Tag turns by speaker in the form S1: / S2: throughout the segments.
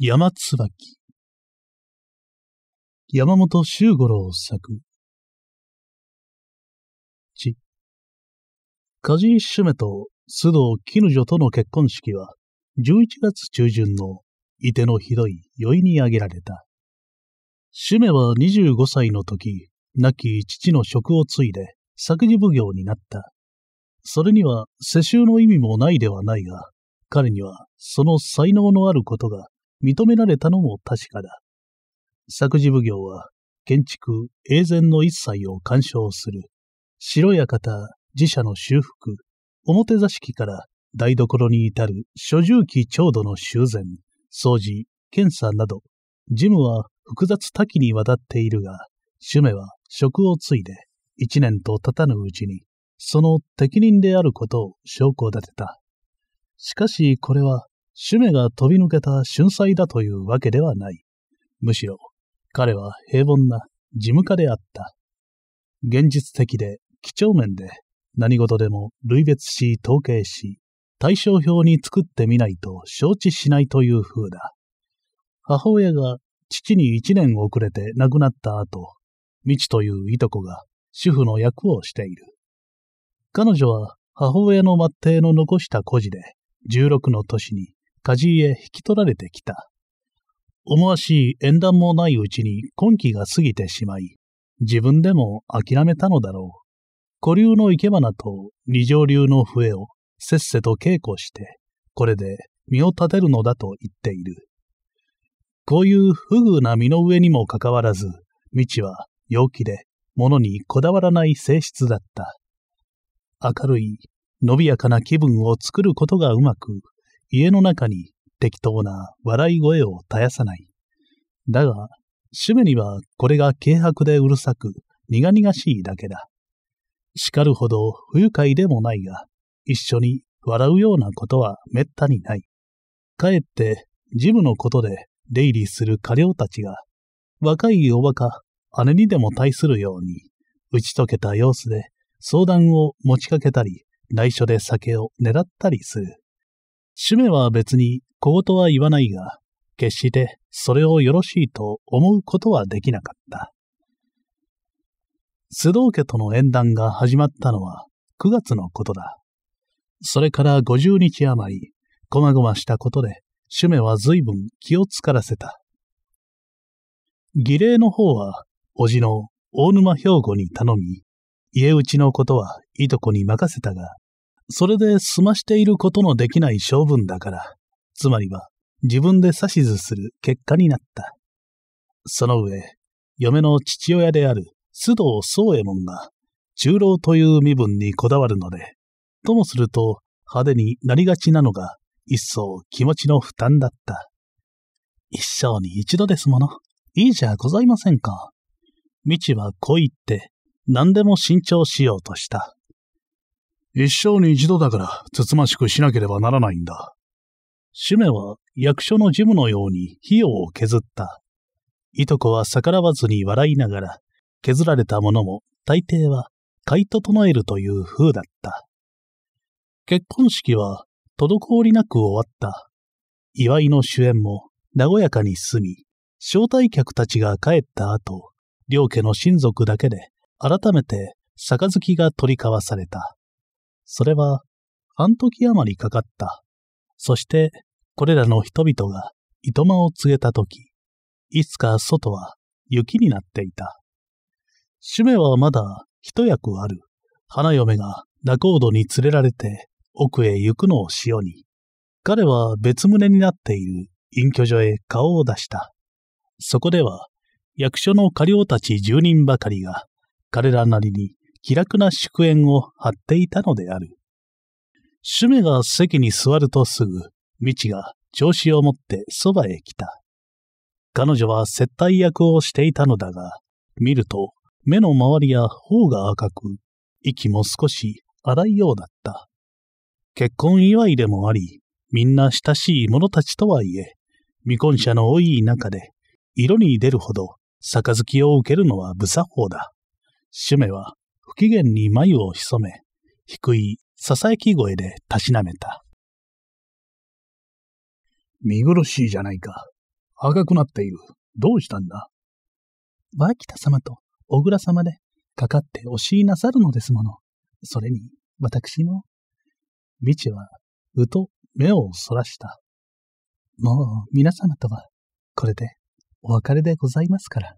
S1: 山椿。山本周五郎作。ち。梶井主めと須藤絹女との結婚式は、11月中旬の伊手のひどい宵に挙げられた。主めは25歳の時、亡き父の職を継いで作事奉行になった。それには世襲の意味もないではないが、彼にはその才能のあることが認められたのも確かだ。作事奉行は、建築、永禅の一切を干渉する。白や方、寺社の修復、表座敷から台所に至る所住期調度の修繕、掃除、検査など、事務は複雑多岐にわたっているが、主目は職を継いで、一年と経たぬうちに、その適任であることを証拠立てた。しかしこれは趣味が飛び抜けた春才だというわけではない。むしろ、彼は平凡な事務家であった。現実的で、几帳面で、何事でも類別し統計し、対象表に作ってみないと承知しないという風だ。母親が父に一年遅れて亡くなった後、未知といういとこが主婦の役をしている。彼女は母親の末弟の残した孤児で、16の年に多治へ引き取られてきた。思わしい縁談もないうちに今期が過ぎてしまい、自分でも諦めたのだろう。古流の生け花と二条流の笛をせっせと稽古して、これで身を立てるのだと言っている。こういう不遇な身の上にもかかわらず、未知は陽気で、物にこだわらない性質だった。明るい、伸びやかな気分を作ることがうまく、家の中に適当な笑い声を絶やさない。だが、締めにはこれが軽薄でうるさく、苦々しいだけだ。叱るほど不愉快でもないが、一緒に笑うようなことはめったにない。かえって、ジムのことで出入りする家僚たちが、若いおバカ、姉にでも対するように、打ち解けた様子で相談を持ちかけたり、内緒で酒を狙ったりする。趣メは別にこうとは言わないが、決してそれをよろしいと思うことはできなかった。須藤家との縁談が始まったのは9月のことだ。それから50日余り、こまごましたことで、趣メは随分気をつからせた。儀礼の方は、叔父の大沼兵庫に頼み、家内ちのことはいとこに任せたが、それで済ましていることのできない性分だから、つまりは自分で指図する結果になった。その上、嫁の父親である須藤宗右衛門が、中老という身分にこだわるので、ともすると派手になりがちなのが、一層気持ちの負担だった。一生に一度ですもの。いいじゃございませんか。未知は来いって、何でも慎重しようとした。一生に一度だから、つつましくしなければならないんだ。シュメは役所の事務のように費用を削った。いとこは逆らわずに笑いながら、削られたものも大抵は買い整えるという風だった。結婚式は滞りなく終わった。祝いの主演も和やかに済み、招待客たちが帰った後、両家の親族だけで改めて杯が取り交わされた。それは、半時余りかかった。そして、これらの人々が、いとまを告げたとき、いつか外は雪になっていた。主めはまだ一役ある。花嫁が仲人に連れられて奥へ行くのを潮に、彼は別棟になっている隠居所へ顔を出した。そこでは、役所の家領たち住人ばかりが、彼らなりに気楽な祝宴を張っていたのである。シュメが席に座るとすぐ、ミチが調子を持ってそばへ来た。彼女は接待役をしていたのだが、見ると目の周りや頬が赤く、息も少し荒いようだった。結婚祝いでもあり、みんな親しい者たちとはいえ、未婚者の多い中で、色に出るほど、杯を受けるのは無作法だ。シュメは、不機嫌に眉を潜め、低い囁き声でたしなめた。見苦しいじゃないか。赤くなっている。どうしたんだ脇田様と小倉様でかかっておしいなさるのですもの。それに、私も。未知は、うと目をそらした。もう皆様とは、これでお別れでございますから。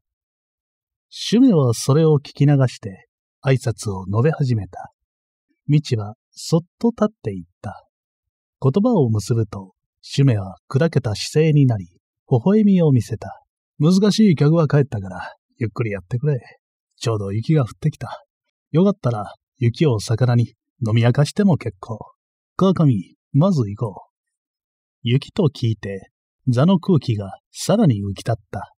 S1: 趣味はそれを聞き流して、挨拶を述べ始めた。道はそっと立っていった。言葉を結ぶと、シュメは砕けた姿勢になり、微笑みを見せた。難しい客は帰ったから、ゆっくりやってくれ。ちょうど雪が降ってきた。よかったら、雪を魚に飲み明かしても結構。川上、まず行こう。雪と聞いて、座の空気がさらに浮き立った。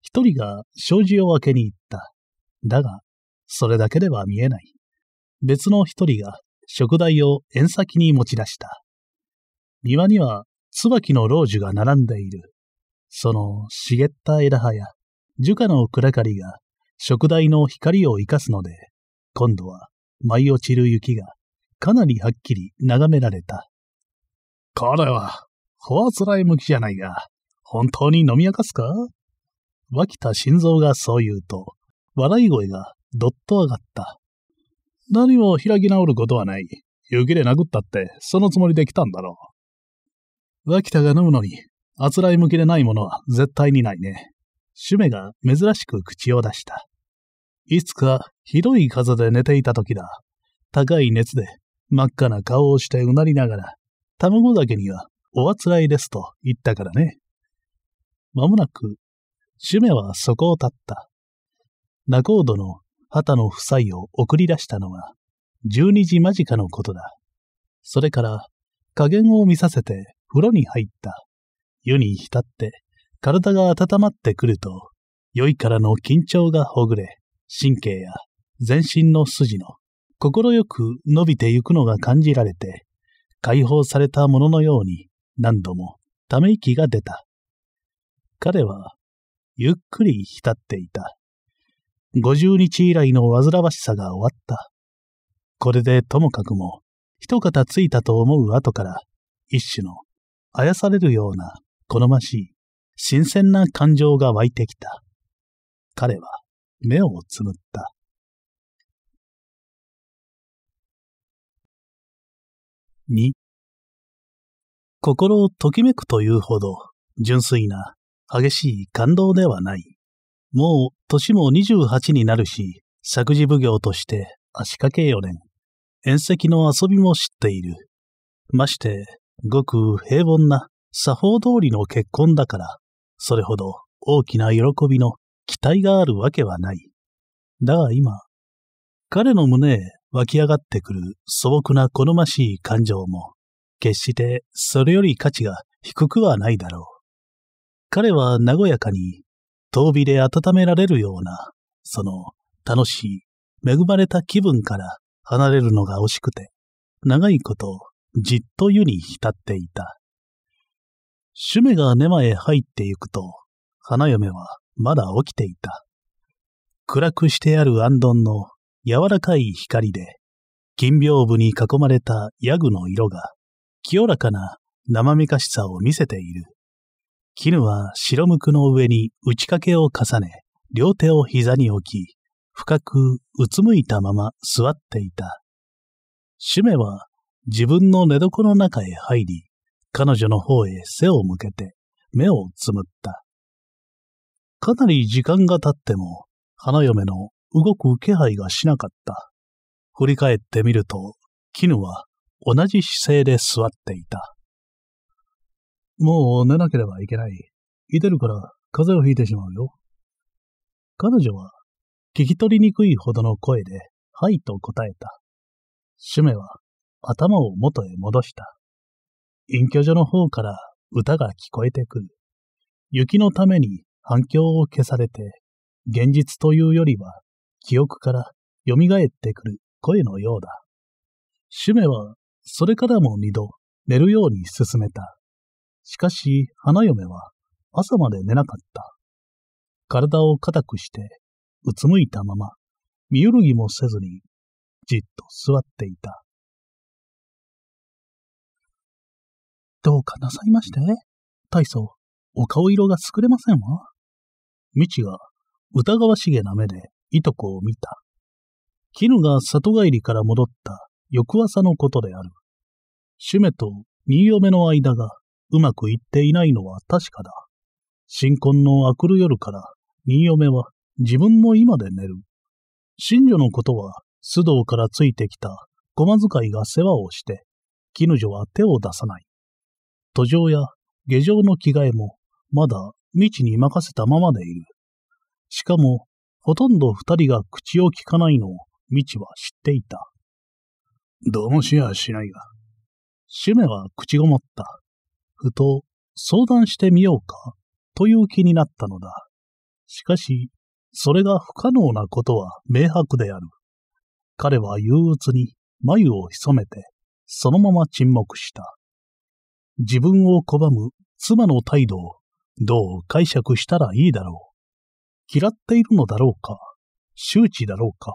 S1: 一人が障子を開けに行った。だが、それだけでは見えない。別の一人が食材を縁先に持ち出した。庭には椿の老樹が並んでいる。その茂った枝葉や樹下の暗かりが食材の光を生かすので、今度は舞い落ちる雪がかなりはっきり眺められた。これは、ほわつらライ向きじゃないが、本当に飲み明かすか脇田心臓がそう言うと、笑い声がどっと上がった。何も開き直ることはない。雪で殴ったって、そのつもりで来たんだろう。脇田が飲むのに、あつらい向きでないものは絶対にないね。シュメが珍しく口を出した。いつかひどい風で寝ていた時だ。高い熱で真っ赤な顔をしてうなりながら、卵だけにはおあつらいですと言ったからね。まもなく、シュメはそこを立った。仲人のたの夫妻を送り出したのは、12時間近のことだ。それから、加減を見させて風呂に入った。湯に浸って、体が温まってくると、酔いからの緊張がほぐれ、神経や全身の筋の、心よく伸びてゆくのが感じられて、解放されたもののように何度もため息が出た。彼は、ゆっくり浸っていた。50日以来の煩わしさが終わった。これでともかくも、一肩ついたと思う後から、一種の、あやされるような、好ましい、新鮮な感情が湧いてきた。彼は、目をつむった。二、心をときめくというほど純粋な激しい感動ではない。もう年も二十八になるし、作事奉行として足掛け四年、宴席の遊びも知っている。まして、ごく平凡な作法通りの結婚だから、それほど大きな喜びの期待があるわけはない。だが今、彼の胸へ湧き上がってくる素朴な好ましい感情も、決してそれより価値が低くはないだろう。彼は和やかに遠火で温められるような、その楽しい、恵まれた気分から離れるのが惜しくて、長いことじっと湯に浸っていた。趣味が根間へ入ってゆくと、花嫁はまだ起きていた。暗くしてある安頓の柔らかい光で、金屏風に囲まれたヤグの色が、清らかな生めかしさを見せている。絹は白むくの上に打ち掛けを重ね、両手を膝に置き、深くうつむいたまま座っていた。シメは自分の寝床の中へ入り、彼女の方へ背を向けて目をつむった。かなり時間が経っても、花嫁の動く気配がしなかった。振り返ってみると、絹は同じ姿勢で座っていた。もう寝なければいけない。いてるから風邪をひいてしまうよ。彼女は聞き取りにくいほどの声で、はいと答えた。シュメは頭を元へ戻した。隠居所の方から歌が聞こえてくる。雪のために反響を消されて、現実というよりは記憶から蘇ってくる声のようだ。シュメはそれからも二度寝るように進めた。しかし、花嫁は朝まで寝なかった。体を固くして、うつむいたまま、身揺るぎもせずに、じっと座っていた。どうかなさいまして、大層、お顔色が優れませんわ。未知が疑わしげな目でいとこを見た。絹が里帰りから戻った翌朝のことである。ュメと新嫁の間がうまくいっていないのは確かだ。新婚のあくる夜から、新嫁は自分の今で寝る。新女のことは、須藤からついてきた駒遣いが世話をして、絹女は手を出さない。途上や下上の着替えも、まだ未知に任せたままでいる。しかも、ほとんど二人が口を聞かないのを、未知は知っていた。どうもしやしないが。シュメは口ごもった。ふと相談してみようかという気になったのだ。しかし、それが不可能なことは明白である。彼は憂鬱に眉を潜めて、そのまま沈黙した。自分を拒む妻の態度をどう解釈したらいいだろう。嫌っているのだろうか周知だろうか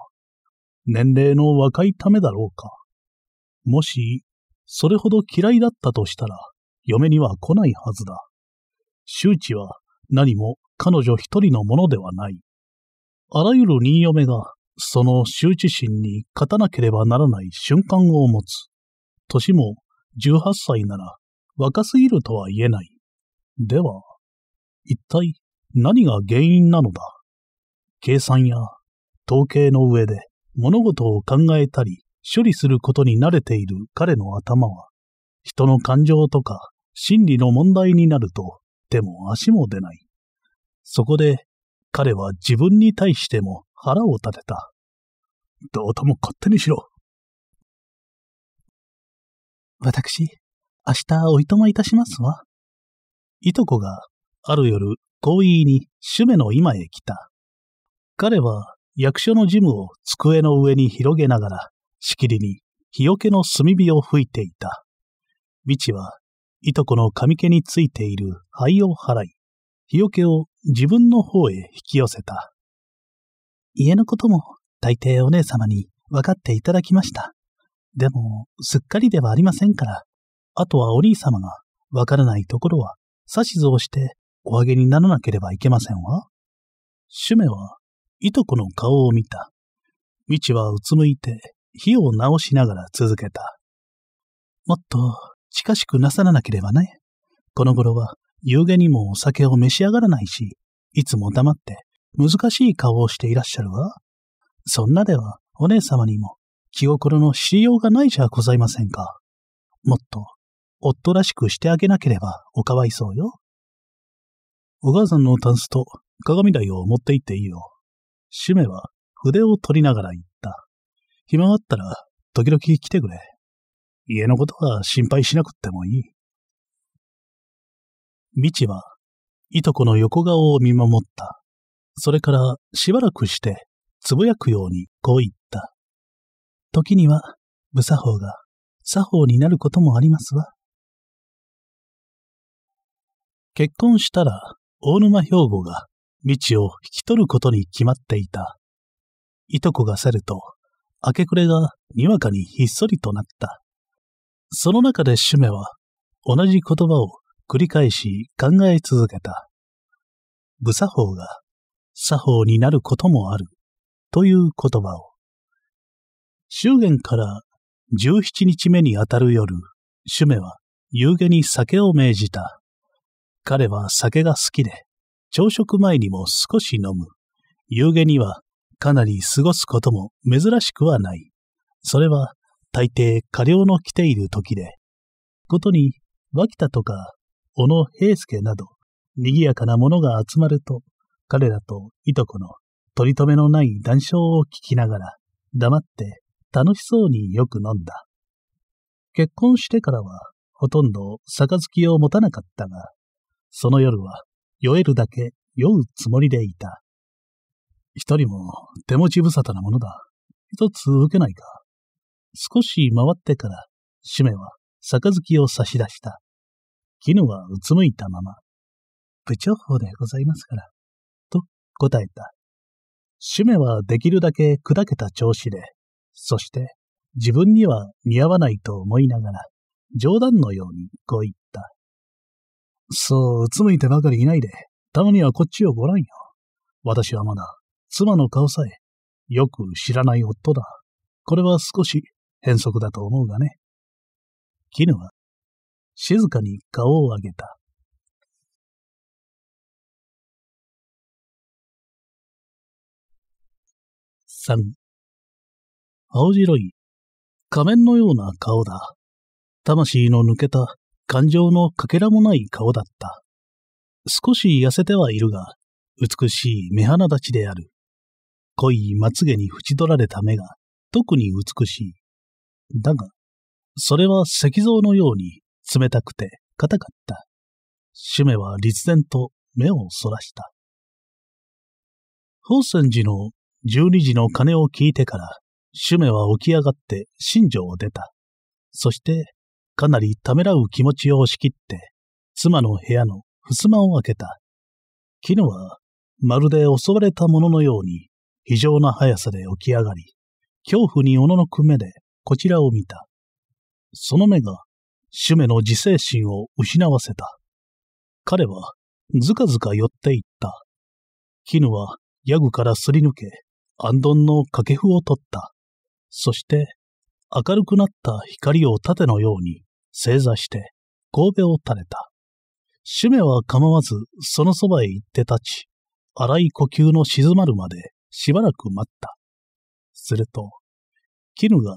S1: 年齢の若いためだろうかもし、それほど嫌いだったとしたら、嫁には来ないはずだ。周知は何も彼女一人のものではない。あらゆる人嫁がその周知心に勝たなければならない瞬間を持つ。年も18歳なら若すぎるとは言えない。では、一体何が原因なのだ計算や統計の上で物事を考えたり処理することに慣れている彼の頭は、人の感情とか真理の問題になると、手も足も出ない。そこで、彼は自分に対しても腹を立てた。どうとも勝手にしろ。私、明日おいとまいたしますわ。いとこが、ある夜、言いに、主目の今へ来た。彼は、役所の事務を机の上に広げながら、しきりに、日よけの炭火を吹いていた。道は、いとこの神家についている灰を払い、日よけを自分の方へ引き寄せた。家のことも大抵お姉様に分かっていただきました。でも、すっかりではありませんから、あとはお兄様が分からないところは指図をしてお上げにならなければいけませんわ。シュメはいとこの顔を見た。道はうつむいて火を直しながら続けた。もっと近しくなさらなければね。この頃は、夕げにもお酒を召し上がらないし、いつも黙って難しい顔をしていらっしゃるわ。そんなでは、お姉様にも気心のしようがないじゃございませんか。もっと、夫らしくしてあげなければおかわいそうよ。お母さんのタンスと鏡台を持って行っていいよ。シュメは筆を取りながら言った。暇があったら、時々来てくれ。家のことは心配しなくってもいい。未知は、いとこの横顔を見守った。それからしばらくして、つぶやくようにこう言った。時には、無作法が作法になることもありますわ。結婚したら、大沼兵庫が、知を引き取ることに決まっていた。いとこが去ると、明け暮れがにわかにひっそりとなった。その中でシュメは、同じ言葉を繰り返し考え続けた。武作法が作法になることもあるという言葉を。祝言から17日目にあたる夜、シュメは夕下に酒を命じた。彼は酒が好きで、朝食前にも少し飲む。夕下にはかなり過ごすことも珍しくはない。それは大抵過量の来ている時で、ことに、脇田とか、小野平介など、賑やかな者が集まると、彼らといとこの取り留めのない談笑を聞きながら、黙って楽しそうによく飲んだ。結婚してからは、ほとんど杯を持たなかったが、その夜は酔えるだけ酔うつもりでいた。一人も手持ち無沙汰なものだ。一つ受けないか。少し回ってから、主めは、杯を差し出した。絹はうつむいたまま、部長法でございますから、と答えた。主めはできるだけ砕けた調子で、そして自分には似合わないと思いながら、冗談のようにこう言った。そう、うつむいてばかりいないで、たまにはこっちをご覧よ。私はまだ、妻の顔さえ、よく知らない夫だ。これは少し変則だと思うがね。絹は、静かに顔を上げた。三、青白い、仮面のような顔だ。魂の抜けた、感情のかけらもない顔だった。少し痩せてはいるが、美しい目鼻立ちである。濃いまつげに縁取られた目が、特に美しい。だが、それは石像のように冷たくて硬かった。シュメは立然と目をそらした。宝泉寺の12時の鐘を聞いてから、シュメは起き上がって新庄を出た。そして、かなりためらう気持ちを押し切って、妻の部屋の襖を開けた。絹は、まるで襲われたもののように、非常な速さで起き上がり、恐怖におののく目でこちらを見た。その目が、シュメの自制心を失わせた。彼は、ずかずか寄っていった。絹は、ヤグからすり抜け、アンドンの掛布を取った。そして、明るくなった光を盾のように正座して神戸を垂れた。シュメは構わずそのそばへ行って立ち、荒い呼吸の静まるまでしばらく待った。すると、絹が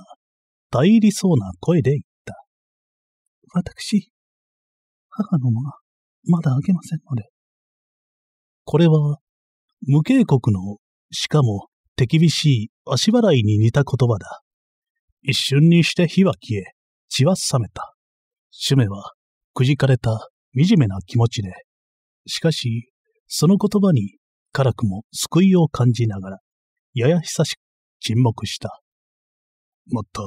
S1: た理そうな声で言った。私、母の間まだ開けませんので。これは、無警告の、しかも手厳しい足払いに似た言葉だ。一瞬にして火は消え、血は冷めた。主メはくじかれた惨めな気持ちで、しかし、その言葉に辛くも救いを感じながら、やや久しく沈黙した。また、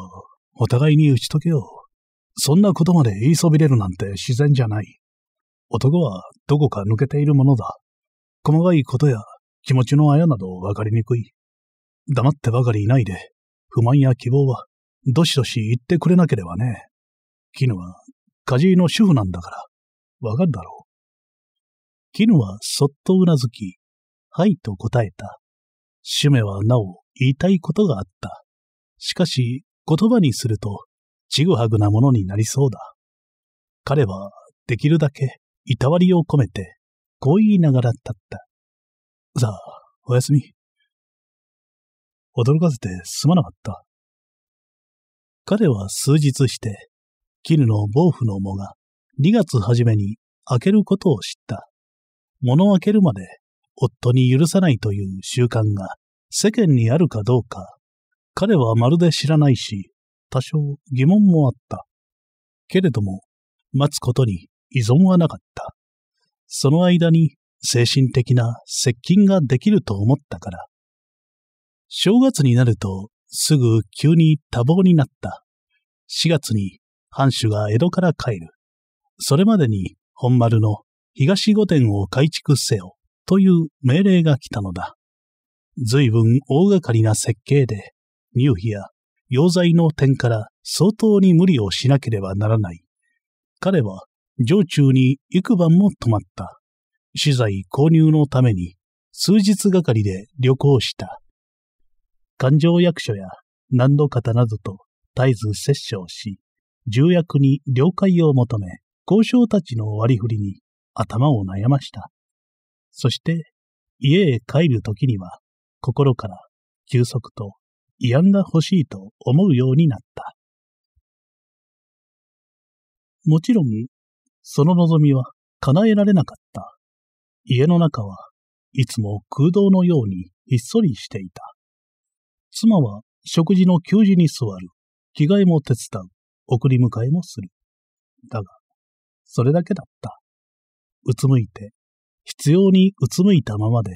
S1: お互いに打ち解けよう。そんなことまで言いそびれるなんて自然じゃない。男はどこか抜けているものだ。細かいことや気持ちのあやなど分かりにくい。黙ってばかりいないで、不満や希望は、どしどし言ってくれなければね。絹は、梶井の主婦なんだから、わかるだろう。絹はそっとうなずき、はいと答えた。主めはなお言いたいことがあった。しかし、言葉にすると、ちぐはぐなものになりそうだ。彼は、できるだけ、いたわりを込めて、こう言いながら立った。さあ、おやすみ。驚かせてすまなかった。彼は数日して、絹の毛布の藻が2月初めに開けることを知った。物を開けるまで夫に許さないという習慣が世間にあるかどうか彼はまるで知らないし、多少疑問もあった。けれども、待つことに依存はなかった。その間に精神的な接近ができると思ったから。正月になると、すぐ急に多忙になった。4月に藩主が江戸から帰る。それまでに本丸の東御殿を改築せよという命令が来たのだ。随分大掛かりな設計で、ミュヒや溶剤の点から相当に無理をしなければならない。彼は常中に幾晩も泊まった。資材購入のために数日がかりで旅行した。勘定役所や何度方などと絶えず折をし、重役に了解を求め、交渉たちの割り振りに頭を悩ました。そして、家へ帰るときには、心から休息と慰安が欲しいと思うようになった。もちろん、その望みは叶えられなかった。家の中はいつも空洞のようにひっそりしていた。妻は食事の給仕に座る。着替えも手伝う。送り迎えもする。だが、それだけだった。うつむいて、必要にうつむいたままで、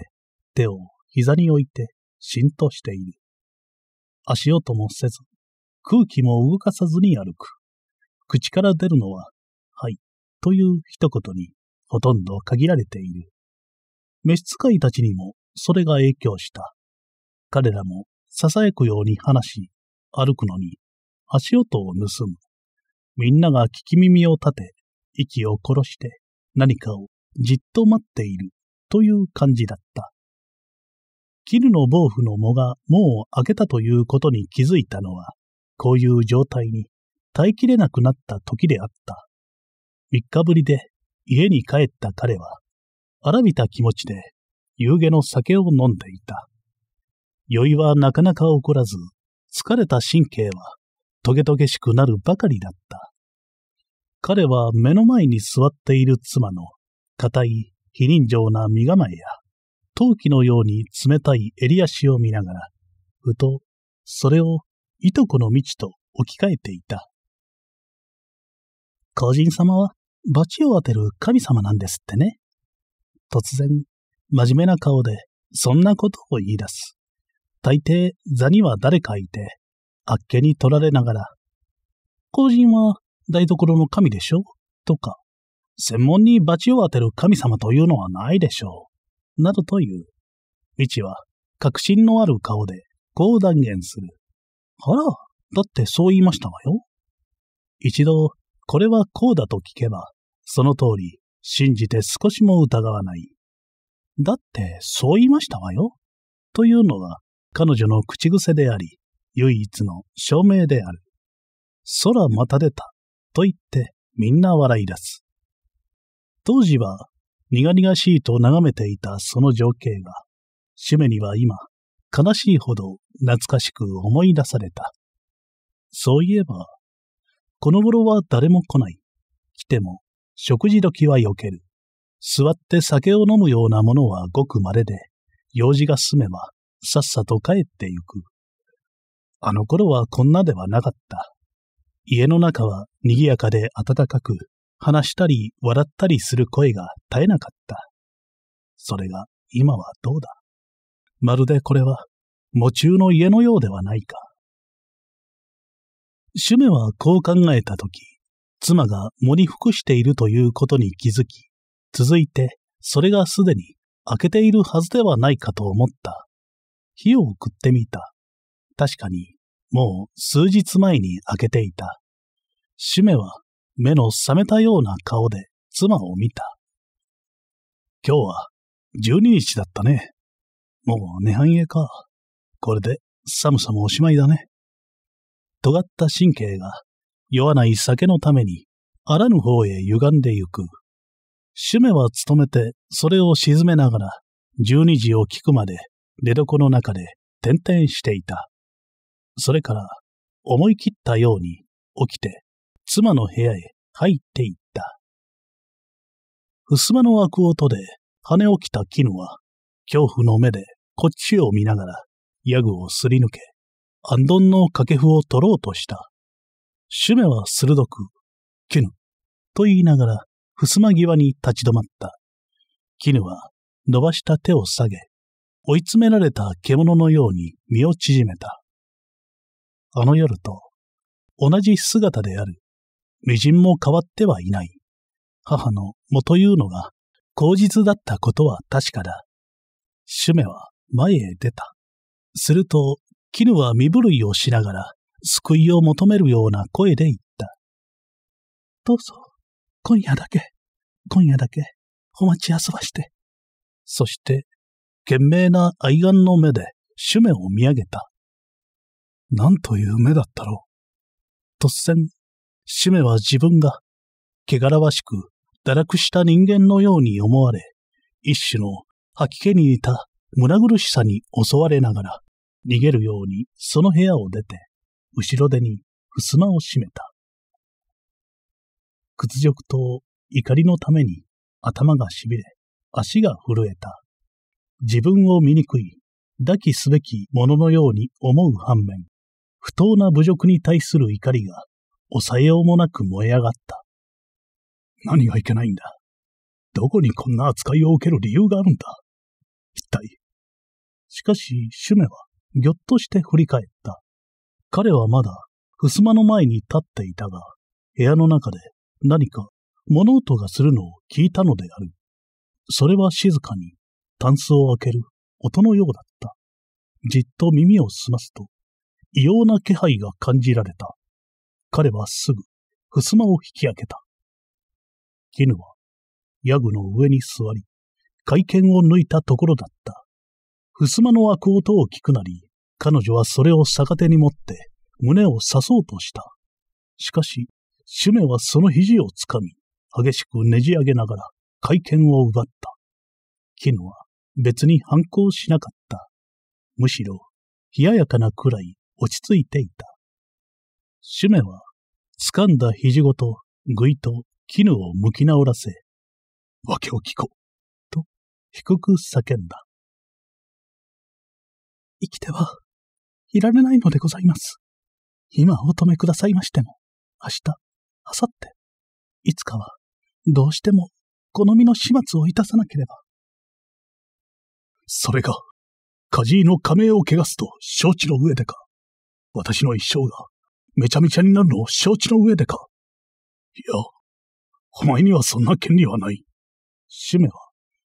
S1: 手を膝に置いて、しんとしている。足音もせず、空気も動かさずに歩く。口から出るのは、はい、という一言に、ほとんど限られている。召使いたちにも、それが影響した。彼らも、囁くように話し、歩くのに、足音を盗む。みんなが聞き耳を立て、息を殺して、何かをじっと待っているという感じだった。絹の毛布の藻がもう開けたということに気づいたのは、こういう状態に耐えきれなくなった時であった。三日ぶりで家に帰った彼は、荒びた気持ちで夕げの酒を飲んでいた。酔いはなかなか起こらず、疲れた神経はトゲトゲしくなるばかりだった。彼は目の前に座っている妻の固い非人情な身構えや、陶器のように冷たい襟足を見ながら、ふと、それをいとこの道と置き換えていた。個人様は、罰を当てる神様なんですってね。突然、真面目な顔で、そんなことを言い出す。大抵、座には誰かいて、あっけに取られながら、後人は台所の神でしょとか、専門に罰を当てる神様というのはないでしょう。などという。知は、確信のある顔で、こう断言する。あら、だってそう言いましたわよ。一度、これはこうだと聞けば、その通り、信じて少しも疑わない。だってそう言いましたわよ。というのが、彼女の口癖であり、唯一の証明である。空また出た、と言ってみんな笑い出す。当時は苦々しいと眺めていたその情景が、シ味メには今、悲しいほど懐かしく思い出された。そういえば、この頃は誰も来ない。来ても、食事時は避ける。座って酒を飲むようなものはごく稀で、用事が済めば、さっさと帰ってゆく。あの頃はこんなではなかった。家の中は賑やかで暖かく、話したり笑ったりする声が絶えなかった。それが今はどうだまるでこれは、夢中の家のようではないか。シュメはこう考えたとき、妻が喪に服しているということに気づき、続いて、それがすでに開けているはずではないかと思った。火を送ってみた。確かに、もう数日前に開けていた。シュメは目の覚めたような顔で妻を見た。今日は12日だったね。もう寝半へか。これで寒さもおしまいだね。尖った神経が酔わない酒のためにあらぬ方へ歪んでゆく。趣味は努めてそれを沈めながら12時を聞くまで寝床の中で転々していた。それから思い切ったように起きて妻の部屋へ入っていった。襖の開く音で跳ね起きた絹は、恐怖の目でこっちを見ながら、ヤグをすり抜け、アンドンの掛布を取ろうとした。主メは鋭く、絹、と言いながら、襖際に立ち止まった。絹は伸ばした手を下げ、追い詰められた獣のように身を縮めた。あの夜と同じ姿である微塵も変わってはいない。母の元というのが、口実だったことは確かだ。シュメは前へ出た。すると、キヌは身震いをしながら、救いを求めるような声で言った。どうぞ、今夜だけ、今夜だけ、お待ち遊ばして。そして、懸命な愛眼の目で、シュメを見上げた。なんという目だったろう。突然、主めは自分が、汚らわしく堕落した人間のように思われ、一種の吐き気に似た胸苦しさに襲われながら、逃げるようにその部屋を出て、後ろ手に襖を閉めた。屈辱と怒りのために頭が痺れ、足が震えた。自分を醜い、抱きすべきもののように思う反面、不当な侮辱に対する怒りが抑えようもなく燃え上がった。何がいけないんだどこにこんな扱いを受ける理由があるんだ一体。しかし、シュメは、ぎょっとして振り返った。彼はまだ、襖の前に立っていたが、部屋の中で何か物音がするのを聞いたのである。それは静かに、タンスを開ける音のようだった。じっと耳を澄ますと、異様な気配が感じられた。彼はすぐ、襖を引き開けた。絹は、ヤグの上に座り、会見を抜いたところだった。襖の開く音を聞くなり、彼女はそれを逆手に持って、胸を刺そうとした。しかし、シュメはその肘をつかみ、激しくねじ上げながら、会見を奪った。絹は、別に反抗しなかった。むしろ、冷ややかなくらい落ち着いていた。シュメは掴んだ肘ごと、ぐいと絹を向き直らせ、訳を聞こう、と低く叫んだ。生きては、いられないのでございます。今お止めくださいましても、明日、明後日、いつかは、どうしても、この身の始末をいたさなければ。それが、カジーの仮名を汚すと承知の上でか、私の一生が、めちゃめちゃになるのを承知の上でか。いや、お前にはそんな権利はない。シメは、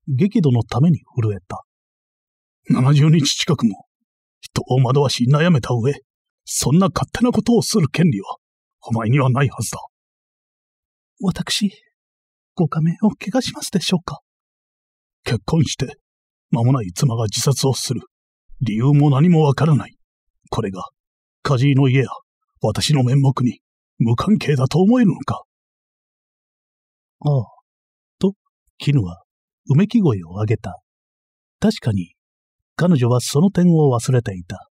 S1: 激怒のために震えた。70日近くも、人を惑わし悩めた上、そんな勝手なことをする権利は、お前にはないはずだ。私、ご仮面を怪我しますでしょうか結婚して、間もない妻が自殺をする。理由も何もわからない。これが、カジーの家や私の面目に無関係だと思えるのかああ、と、絹は、うめき声を上げた。確かに、彼女はその点を忘れていた。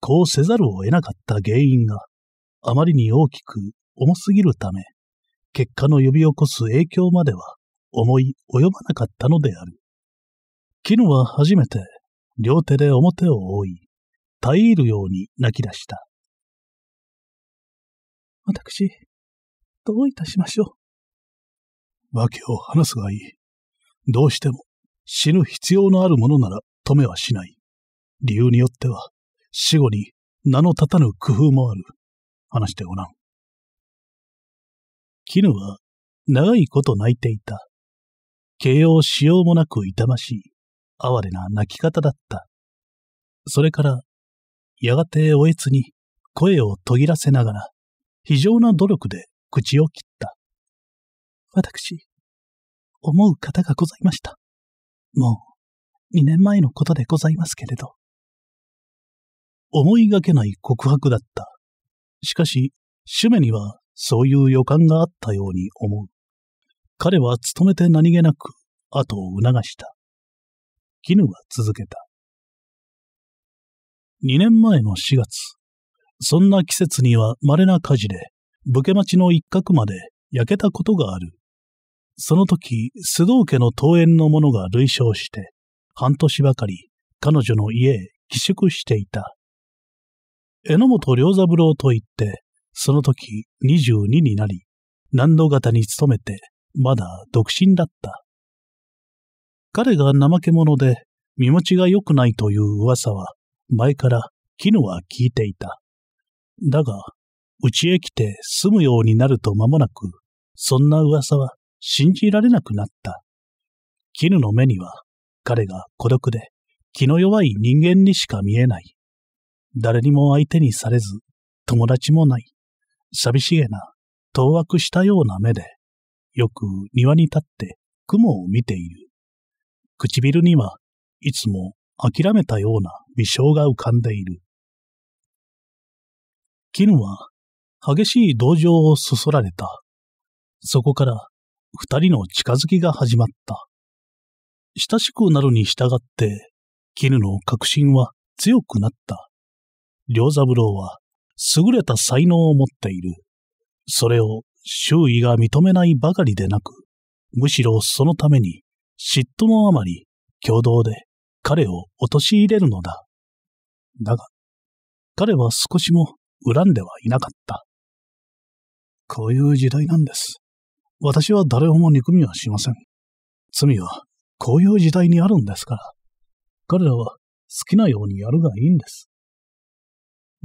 S1: こうせざるを得なかった原因が、あまりに大きく重すぎるため、結果の呼び起こす影響までは思い及ばなかったのである。絹は初めて両手で表を覆い、耐え入るように泣き出した。私、どういたしましょう。訳を話すがいい。どうしても死ぬ必要のあるものなら止めはしない。理由によっては、死後に名の立たぬ工夫もある。話してごらん。絹は長いこと泣いていた。形容しようもなく痛ましい、哀れな泣き方だった。それから、やがておえつに声を途切らせながら、非常な努力で口を切った。私、思う方がございました。もう、2年前のことでございますけれど。思いがけない告白だった。しかし、シュメにはそういう予感があったように思う。彼は努めて何気なく後を促した。絹は続けた。2年前の4月、そんな季節には稀な火事で、武家町の一角まで焼けたことがある。その時、須藤家の桃園の者が類称して、半年ばかり彼女の家へ寄宿していた。榎本良三郎といって、その時二十二になり、南道方に勤めて、まだ独身だった。彼が怠け者で、身持ちが良くないという噂は、前から絹は聞いていた。だが、うちへ来て住むようになると間もなく、そんな噂は信じられなくなった。絹の目には、彼が孤独で気の弱い人間にしか見えない。誰にも相手にされず、友達もない、寂しげな、当惑したような目で、よく庭に立って雲を見ている。唇には、いつも諦めたような微笑が浮かんでいる。絹は激しい同情をそそられた。そこから二人の近づきが始まった。親しくなるに従って、絹の確信は強くなった。両三郎は優れた才能を持っている。それを周囲が認めないばかりでなく、むしろそのために嫉妬のあまり共同で彼を陥れるのだ。だが、彼は少しも恨んではいなかった。こういう時代なんです。私は誰をも憎みはしません。罪はこういう時代にあるんですから。彼らは好きなようにやるがいいんです。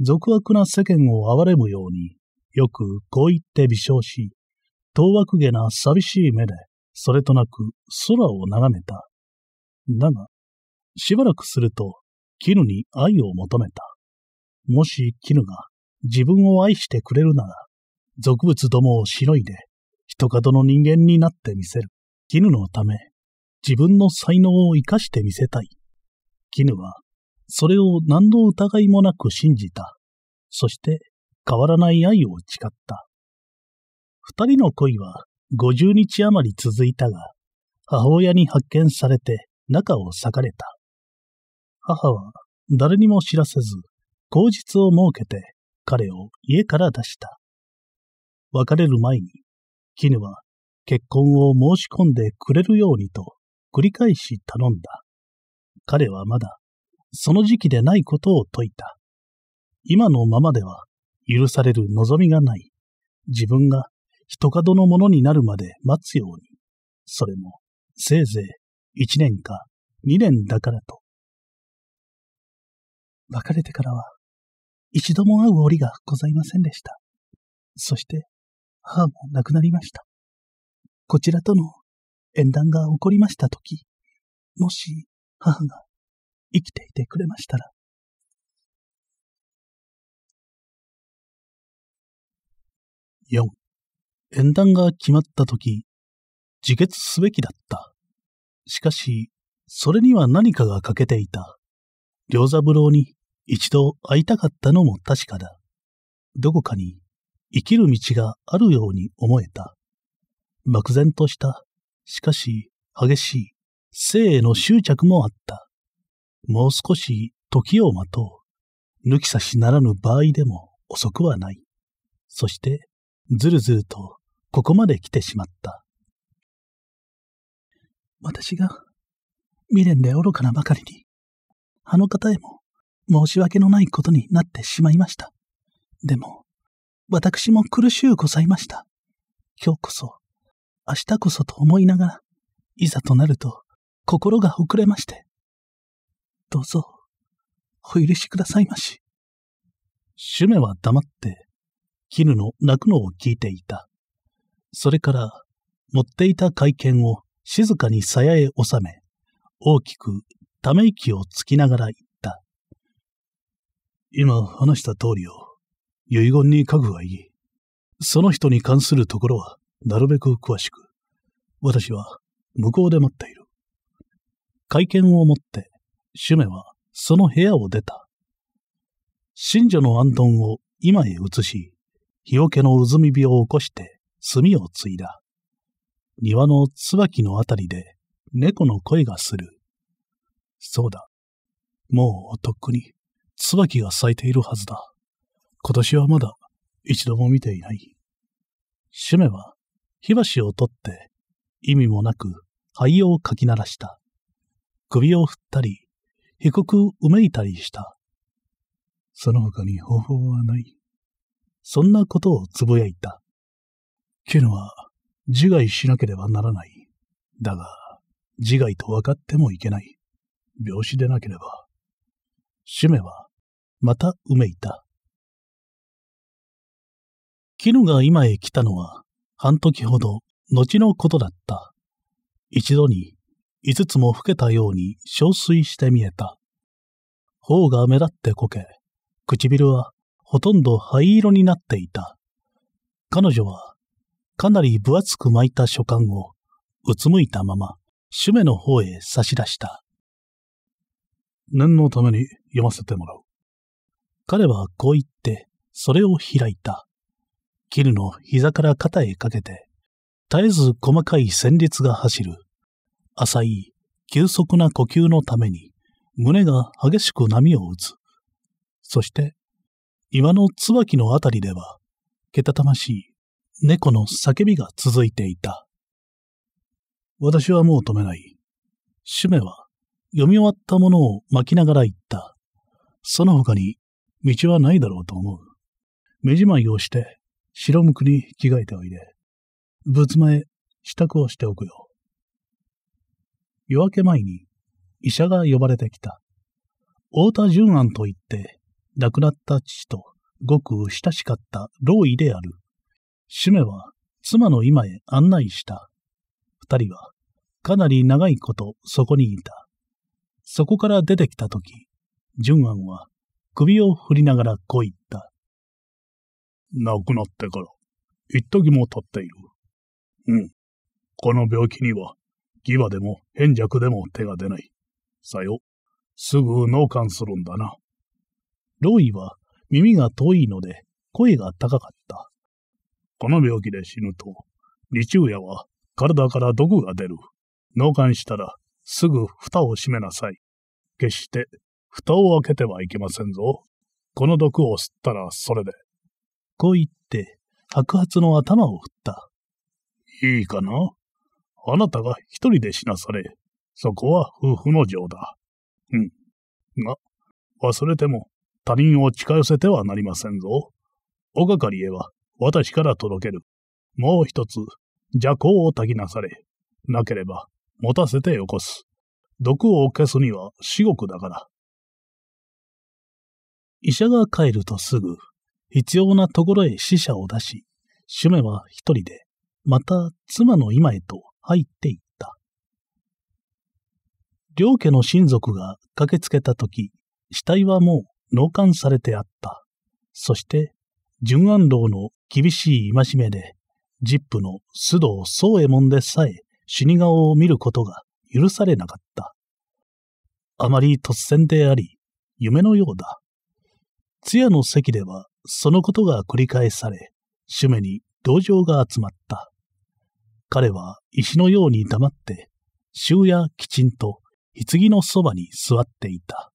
S1: 俗悪な世間を憐れむように、よくこう言って微笑し、当惑げな寂しい目で、それとなく空を眺めた。だが、しばらくすると、絹に愛を求めた。もし絹が自分を愛してくれるなら、俗物どもをしのいで、人角の人間になってみせる。絹のため、自分の才能を生かしてみせたい。絹は、それを何の疑いもなく信じた。そして、変わらない愛を誓った。二人の恋は、五十日余り続いたが、母親に発見されて中を裂かれた。母は誰にも知らせず、口実を設けて彼を家から出した。別れる前に、絹は結婚を申し込んでくれるようにと繰り返し頼んだ。彼はまだその時期でないことを説いた。今のままでは許される望みがない。自分が人角のものになるまで待つように。それもせいぜい一年か二年だからと。別れてからは一度も会う折がございませんでした。そして、母も亡くなりました。こちらとの縁談が起こりましたとき、もし母が生きていてくれましたら、4. 縁談が決まったとき、自決すべきだった。しかし、それには何かが欠けていた。両三郎に一度会いたかったのも確かだ。どこかに生きる道があるように思えた。漠然とした、しかし激しい、生への執着もあった。もう少し時を待とう。抜き差しならぬ場合でも遅くはない。そして、ずるずるとここまで来てしまった。私が、未練で愚かなばかりに、あの方へも申し訳のないことになってしまいました。でも、私も苦しゅうございました。今日こそ、明日こそと思いながら、いざとなると、心が遅れまして。どうぞ、お許しくださいまし。シュメは黙って、絹の泣くのを聞いていた。それから、持っていた会見を静かに鞘へ収め、大きくため息をつきながら言今話した通りを、遺言に書くがいい。その人に関するところは、なるべく詳しく。私は、向こうで待っている。会見をもって、シュメは、その部屋を出た。信者のアンンを今へ移し、日よけのうずみ火を起こして、炭を継いだ。庭の椿のあたりで、猫の声がする。そうだ。もうとっくに、椿が咲いているはずだ。今年はまだ一度も見ていない。シュメは火箸を取って意味もなく灰をかき鳴らした。首を振ったり、低くうめいたりした。その他に方法はない。そんなことをつぶやいた。ケヌは自害しなければならない。だが、自害と分かってもいけない。病死でなければ。シュメはまたうめいた。絹が今へ来たのは、半時ほど、後のことだった。一度に、五つも老けたように、憔悴して見えた。頬が目立ってこけ、唇は、ほとんど灰色になっていた。彼女は、かなり分厚く巻いた書簡を、うつむいたまま、主目の方へ差し出した。念のために読ませてもらう。彼はこう言って、それを開いた。キルの膝から肩へかけて、絶えず細かい旋律が走る。浅い、急速な呼吸のために、胸が激しく波を打つ。そして、岩の椿のあたりでは、けたたましい猫の叫びが続いていた。私はもう止めない。シュメは読み終わったものを巻きながら言った。その他に道はないだろうと思う。目じまいをして、白むくに着替えておいで。仏前、支度をしておくよ。夜明け前に、医者が呼ばれてきた。太田淳安といって、亡くなった父とごく親しかった老医である。締めは妻の今へ案内した。二人はかなり長いことそこにいた。そこから出てきたとき、淳安は首を振りながらこう言った。亡くなってから、一時も経っている。うん。この病気には、ギバでも変弱でも手が出ない。さよ、すぐ脳幹するんだな。ロイは耳が遠いので声が高かった。この病気で死ぬと、リチウヤは体から毒が出る。脳幹したらすぐ蓋を閉めなさい。決して蓋を開けてはいけませんぞ。この毒を吸ったらそれで。こう言って、白髪の頭を振った。いいかなあなたが一人で死なされ、そこは夫婦の情だ。うん。が、忘れても他人を近寄せてはなりませんぞ。おかりへは私から届ける。もう一つ、邪行を焚きなされ。なければ、持たせてよこす。毒を消すには至極だから。医者が帰るとすぐ、必要なところへ死者を出し、主ュは一人で、また妻の今へと入っていった。両家の親族が駆けつけたとき、死体はもう納棺されてあった。そして、淳安楼の厳しい戒めで、ジップの須藤宗右衛門でさえ死に顔を見ることが許されなかった。あまり突然であり、夢のようだ。通夜の席では、そのことが繰り返され、主メに同情が集まった。彼は石のように黙って、終夜きちんと棺のそばに座っていた。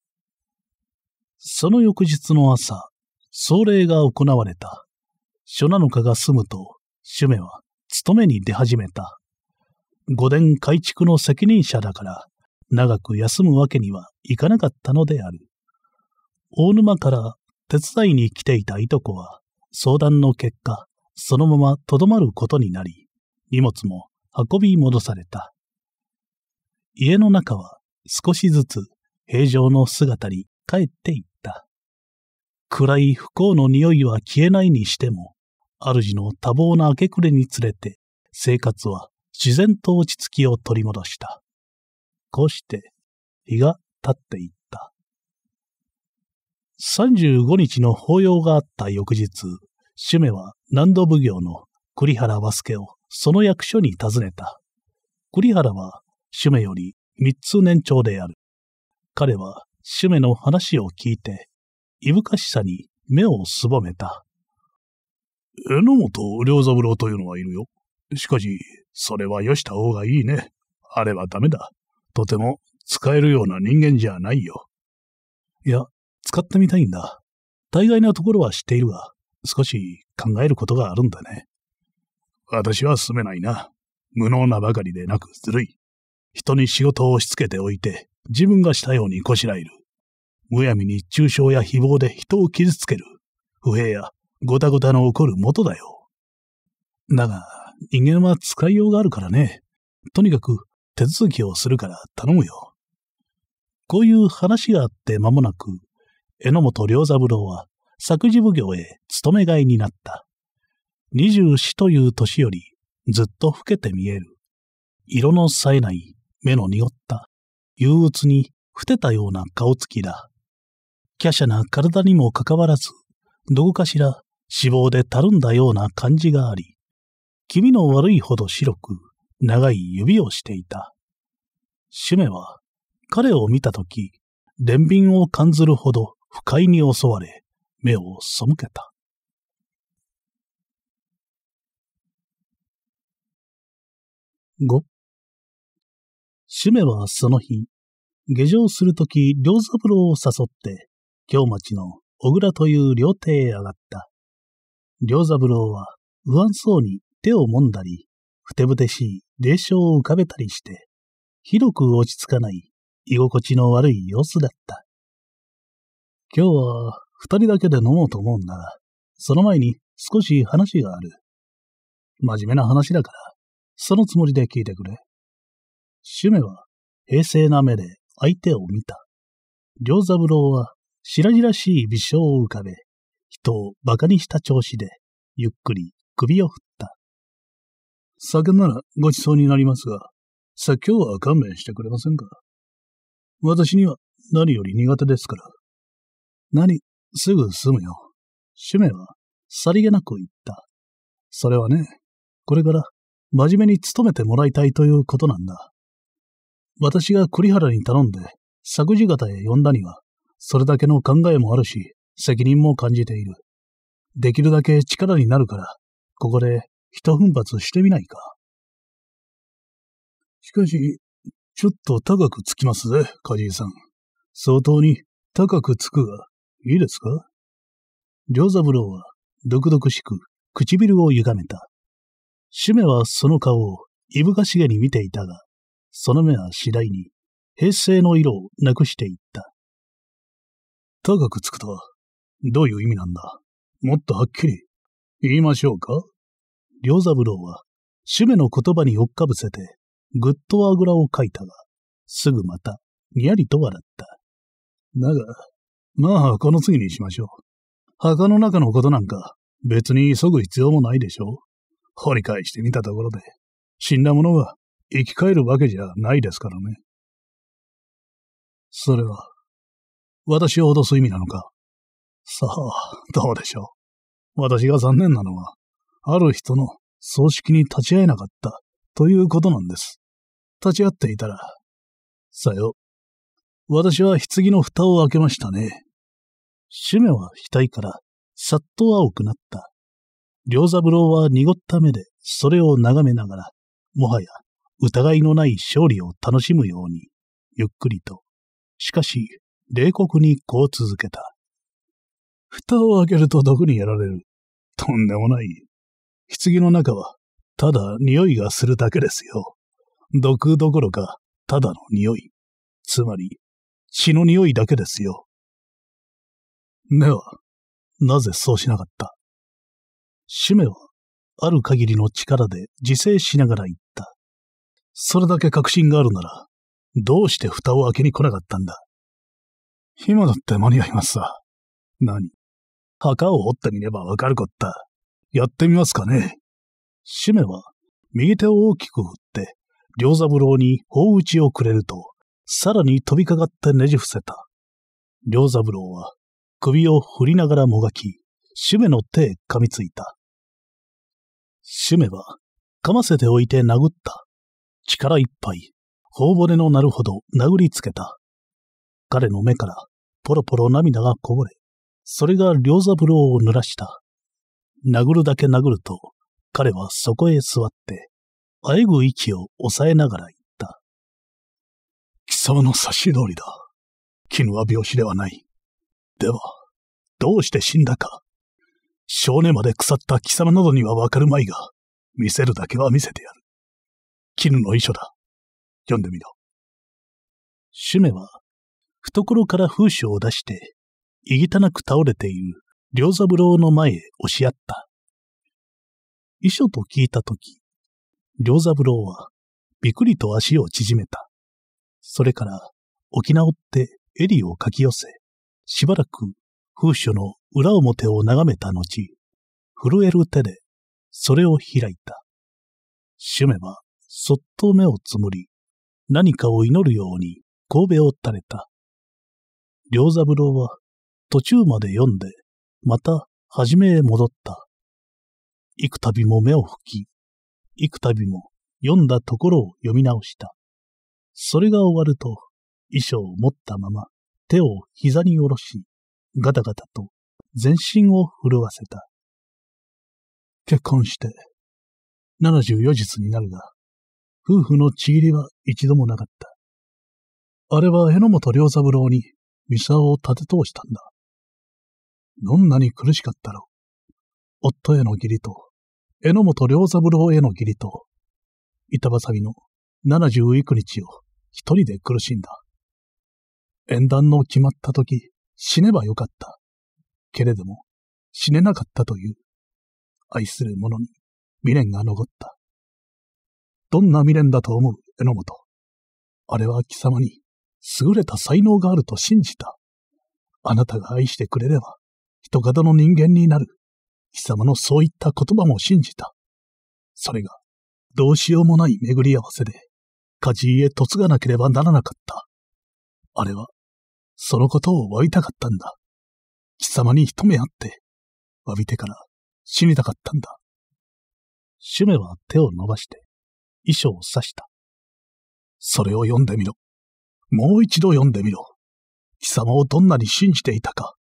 S1: その翌日の朝、葬礼が行われた。初七日が済むと、主メは勤めに出始めた。御殿改築の責任者だから、長く休むわけにはいかなかったのである。大沼から手伝いに来ていたいとこは、相談の結果、そのままとどまることになり、荷物も運び戻された。家の中は少しずつ平常の姿に帰っていった。暗い不幸の匂いは消えないにしても、主の多忙な明け暮れにつれて、生活は自然と落ち着きを取り戻した。こうして、日が経っていった。35日の法要があった翌日、主メは南道奉行の栗原和助をその役所に訪ねた。栗原は主メより三つ年長である。彼は主メの話を聞いて、いぶかしさに目をすぼめた。榎本良三郎というのはいるよ。しかし、それはよした方がいいね。あれはダメだ。とても使えるような人間じゃないよ。いや、使ってみたいんだ。大概なところは知っているが、少し考えることがあるんだね。私は住めないな。無能なばかりでなくずるい。人に仕事を押し付けておいて、自分がしたようにこしらえる。むやみに中傷や誹謗で人を傷つける。不平やごたごたの起こる元だよ。だが、人間は使いようがあるからね。とにかく手続きをするから頼むよ。こういう話があって間もなく、榎本良三郎は作事奉行へ勤めがいになった。二十四という年よりずっと老けて見える。色の冴えない目の濁った、憂鬱にふてたような顔つきだ。華奢な体にもかかわらず、どこかしら脂肪でたるんだような感じがあり、気味の悪いほど白く長い指をしていた。シュメは彼を見たとき、憐憫を感ずるほど不快に襲われ、目を背けた。5. シメはその日、下城するとき、良三郎を誘って、京町の小倉という料亭へ上がった。良三郎は、不安そうに手を揉んだり、ふてぶてしい霊障を浮かべたりして、ひどく落ち着かない、居心地の悪い様子だった。今日は二人だけで飲もうと思うんだ。その前に少し話がある。真面目な話だから、そのつもりで聞いてくれ。シュメは平静な目で相手を見た。良三郎は白々しい微笑を浮かべ、人を馬鹿にした調子で、ゆっくり首を振った。酒ならごちそうになりますが、さ今日は勘弁してくれませんか私には何より苦手ですから。何、すぐ済むよ。使メは、さりげなく言った。それはね、これから、真面目に努めてもらいたいということなんだ。私が栗原に頼んで、作事方へ呼んだには、それだけの考えもあるし、責任も感じている。できるだけ力になるから、ここで一奮発してみないか。しかし、ちょっと高くつきますぜ、カジーさん。相当に高くつくが、いいですか良三郎は、毒々しく、唇を歪めた。シメはその顔を、いぶかしげに見ていたが、その目は次第に、平成の色をなくしていった。高くつくとは、どういう意味なんだもっとはっきり、言いましょうか良三郎は、シメの言葉に追っかぶせて、ぐっとあぐらをかいたが、すぐまた、にやりと笑った。だが、まあ、この次にしましょう。墓の中のことなんか、別に急ぐ必要もないでしょう。掘り返してみたところで、死んだ者が生き返るわけじゃないですからね。それは、私を脅す意味なのか。さあ、どうでしょう。私が残念なのは、ある人の葬式に立ち会えなかったということなんです。立ち会っていたら、さよ私は棺の蓋を開けましたね。主メは額からさっと青くなった。良三郎は濁った目でそれを眺めながら、もはや疑いのない勝利を楽しむように、ゆっくりと、しかし、冷酷にこう続けた。蓋を開けると毒にやられる。とんでもない。棺の中は、ただ匂いがするだけですよ。毒どころか、ただの匂い。つまり、血の匂いだけですよ。では、なぜそうしなかったシメは、ある限りの力で自制しながら言った。それだけ確信があるなら、どうして蓋を開けに来なかったんだ今だって間に合いますさ。何墓を折ってみればわかるこった。やってみますかね。シメは、右手を大きく振って、両三郎に大打ちをくれると、さらに飛びかかってねじ伏せた。良三郎は首を振りながらもがき、シュメの手へ噛みついた。シュメは噛ませておいて殴った。力いっぱい、頬骨のなるほど殴りつけた。彼の目からポロポロ涙がこぼれ、それが良三郎を濡らした。殴るだけ殴ると、彼はそこへ座って、あえぐ息を抑えながら言貴様の差し通りだ。絹は病死ではない。では、どうして死んだか。少年まで腐った貴様などにはわかるまいが、見せるだけは見せてやる。絹の遺書だ。読んでみろ。シュメは、懐から風書を出して、いぎたなく倒れている良三郎の前へ押し合った。遺書と聞いたとき、良三郎は、びくりと足を縮めた。それから沖縄って襟をかき寄せ、しばらく風書の裏表を眺めた後、震える手でそれを開いた。シュメはそっと目をつむり、何かを祈るように神戸を垂れた。良三郎は途中まで読んで、また初めへ戻った。幾度も目を拭き、幾度も読んだところを読み直した。それが終わると、衣装を持ったまま、手を膝に下ろし、ガタガタと全身を震わせた。結婚して、74日になるが、夫婦のちぎりは一度もなかった。あれは榎本良三郎にミサを立て通したんだ。どんなに苦しかったろう。夫への義理と、榎本良三郎への義理と、板挟みの70日を一人で苦しんだ。縁談の決まった時、死ねばよかった。けれども、死ねなかったという、愛する者に未練が残った。どんな未練だと思う榎本。あれは貴様に優れた才能があると信じた。あなたが愛してくれれば、人型の人間になる。貴様のそういった言葉も信じた。それが、どうしようもない巡り合わせで、家事へ嫁がなければならなかった。あれは、そのことを詫びたかったんだ。貴様に一目会って、詫びてから死にたかったんだ。シュメは手を伸ばして、衣装を刺した。それを読んでみろ。もう一度読んでみろ。貴様をどんなに信じていたか、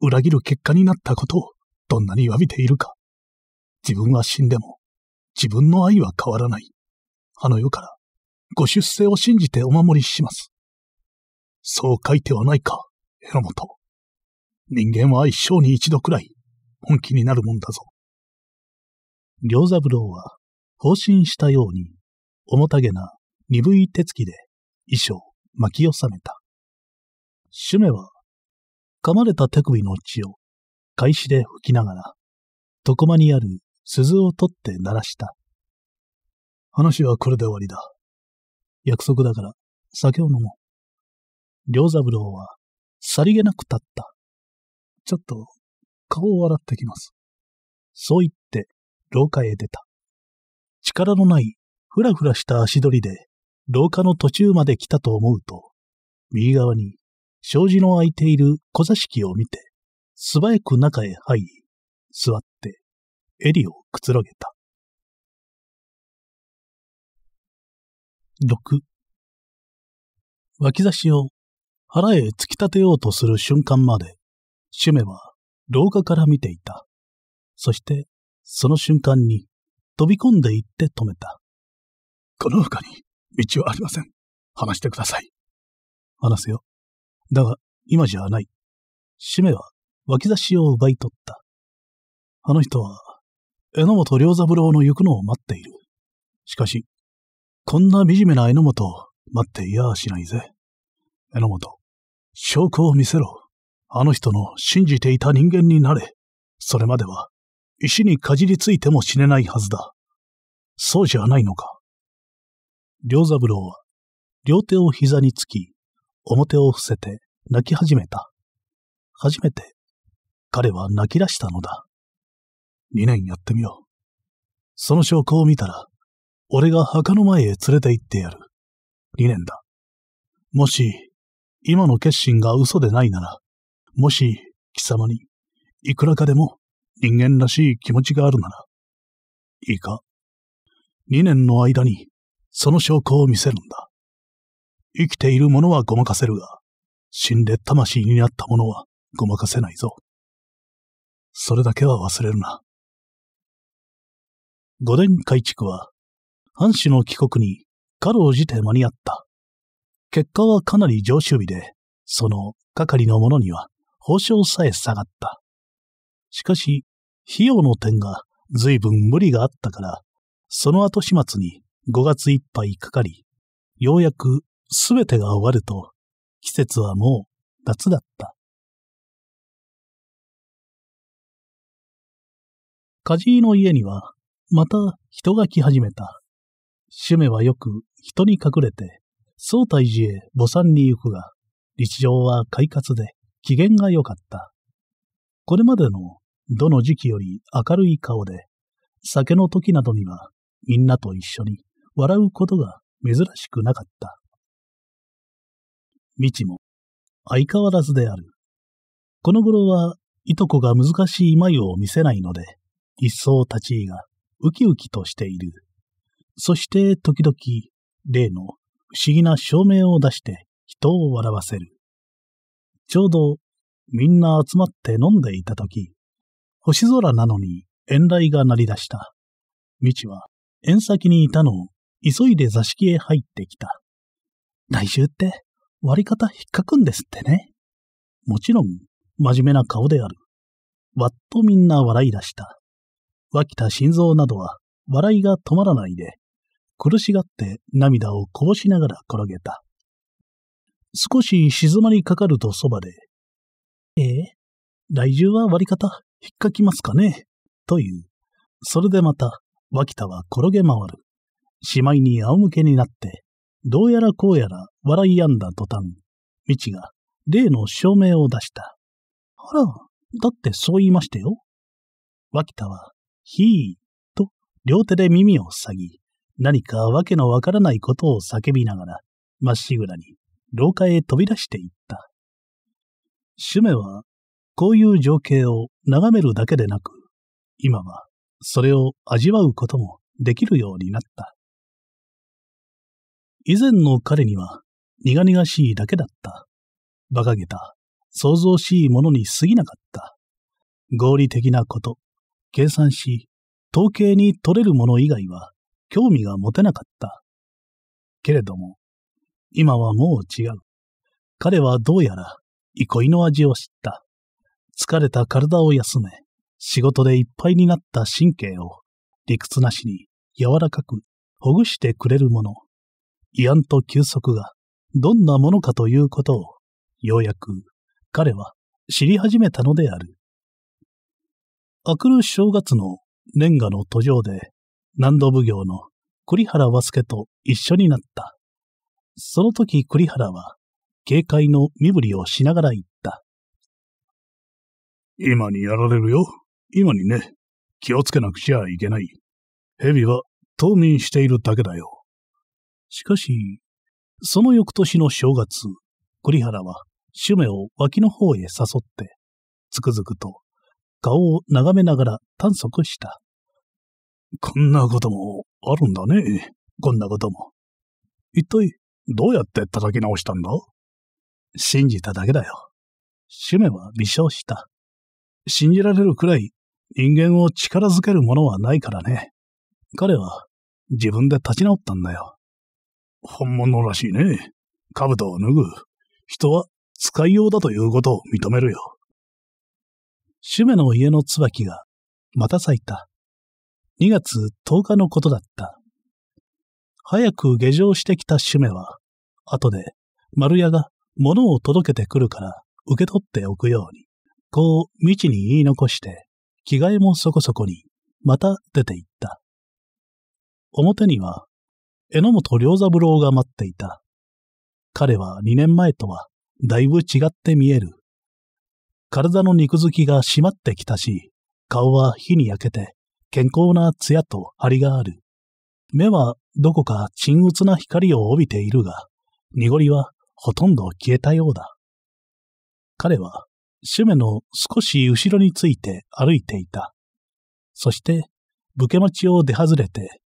S1: 裏切る結果になったことをどんなに詫びているか。自分は死んでも、自分の愛は変わらない。あの世からご出世を信じてお守りします。そう書いてはないか、榎本。人間は一生に一度くらい、本気になるもんだぞ。良三郎は、方針したように、重たげな鈍い手つきで、衣装、巻き収めた。シュは、噛まれた手首の血を、返しで拭きながら、床間にある鈴を取って鳴らした。話はこれで終わりだ。約束だから、酒を飲もう。良三郎は、さりげなく立った。ちょっと、顔を洗ってきます。そう言って、廊下へ出た。力のない、ふらふらした足取りで、廊下の途中まで来たと思うと、右側に、障子の開いている小座敷を見て、素早く中へ入り、座って、襟をくつろげた。6脇差しを腹へ突き立てようとする瞬間まで、シュメは廊下から見ていた。そして、その瞬間に飛び込んでいって止めた。この他に道はありません。話してください。話すよ。だが、今じゃない。シュメは脇差しを奪い取った。あの人は、榎本良三郎の行くのを待っている。しかし、こんな惨めな榎本待っていやしないぜ。榎本、証拠を見せろ。あの人の信じていた人間になれ。それまでは、石にかじりついても死ねないはずだ。そうじゃないのか。良三郎は、両手を膝につき、表を伏せて泣き始めた。初めて、彼は泣き出したのだ。二年やってみよう。その証拠を見たら、俺が墓の前へ連れて行ってやる。理念だ。もし、今の決心が嘘でないなら、もし、貴様に、いくらかでも人間らしい気持ちがあるなら、いいか。2年の間に、その証拠を見せるんだ。生きている者はごまかせるが、死んで魂になった者はごまかせないぞ。それだけは忘れるな。五殿改築は、藩主の帰国にかろうじて間に合った。結果はかなり上昇日で、その係の者には報奨さえ下がった。しかし、費用の点が随分無理があったから、その後始末に5月いっぱいかかり、ようやくすべてが終わると、季節はもう夏だった。梶井の家には、また人が来始めた。趣味はよく人に隠れて、総体寺へ墓参に行くが、日常は快活で機嫌が良かった。これまでのどの時期より明るい顔で、酒の時などにはみんなと一緒に笑うことが珍しくなかった。未知も相変わらずである。この頃はいとこが難しい眉を見せないので、一層立ち居がウキウキとしている。そして時々、例の不思議な照明を出して人を笑わせる。ちょうど、みんな集まって飲んでいた時、星空なのに遠雷が鳴り出した。未知は、縁先にいたのを急いで座敷へ入ってきた。来週って割り方引っかくんですってね。もちろん真面目な顔である。わっとみんな笑い出した。脇田心臓などは笑いが止まらないで苦しがって涙をこぼしながら転げた。少し静まりかかるとそばで、ええ、来獣は割り方、引っかきますかねという。それでまた、脇田は転げ回る。しまいに仰向けになって、どうやらこうやら笑い止んだ途端、道が例の証明を出した。あら、だってそう言いましたよ。脇田は、ひーと両手で耳を塞ぎ、何かわけのわからないことを叫びながら、まっしぐらに廊下へ飛び出していった。シュメは、こういう情景を眺めるだけでなく、今はそれを味わうこともできるようになった。以前の彼には苦々しいだけだった。馬鹿げた、想像しいものに過ぎなかった。合理的なこと、計算し、統計に取れるもの以外は興味が持てなかった。けれども、今はもう違う。彼はどうやら、憩いの味を知った。疲れた体を休め、仕事でいっぱいになった神経を、理屈なしに柔らかくほぐしてくれるもの。慰安と休息が、どんなものかということを、ようやく彼は知り始めたのである。明くる正月の年賀の途上で、南道奉行の栗原和助と一緒になった。その時栗原は、警戒の身振りをしながら言った。今にやられるよ。今にね、気をつけなくちゃいけない。蛇は冬眠しているだけだよ。しかし、その翌年の正月、栗原は、主目を脇の方へ誘って、つくづくと、顔を眺めながら探索した。こんなこともあるんだね。こんなことも。一体、どうやって叩き直したんだ信じただけだよ。主メは微笑した。信じられるくらい人間を力づけるものはないからね。彼は自分で立ち直ったんだよ。本物らしいね。兜を脱ぐ。人は使いようだということを認めるよ。シュメの家の椿がまた咲いた。2月10日のことだった。早く下城してきた主メは、後で丸屋が物を届けてくるから受け取っておくように、こう道に言い残して、着替えもそこそこに、また出て行った。表には、榎本良三郎が待っていた。彼は2年前とは、だいぶ違って見える。体の肉付きが締まってきたし、顔は火に焼けて、健康な艶と張りがある。目はどこか沈鬱な光を帯びているが、濁りはほとんど消えたようだ。彼は、シュの少し後ろについて歩いていた。そして、武家町を出外れて、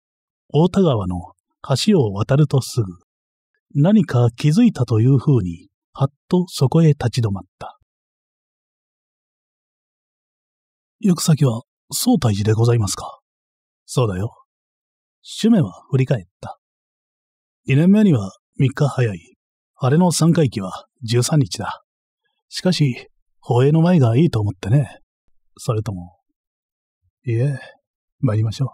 S1: 大田川の橋を渡るとすぐ、何か気づいたというふうに、はっとそこへ立ち止まった。行く先は総大治でございますか。そうだよ。趣味は振り返った。2年目には3日早い。あれの3回忌は13日だ。しかし、放映の前がいいと思ってね。それとも。いえ、参りましょう。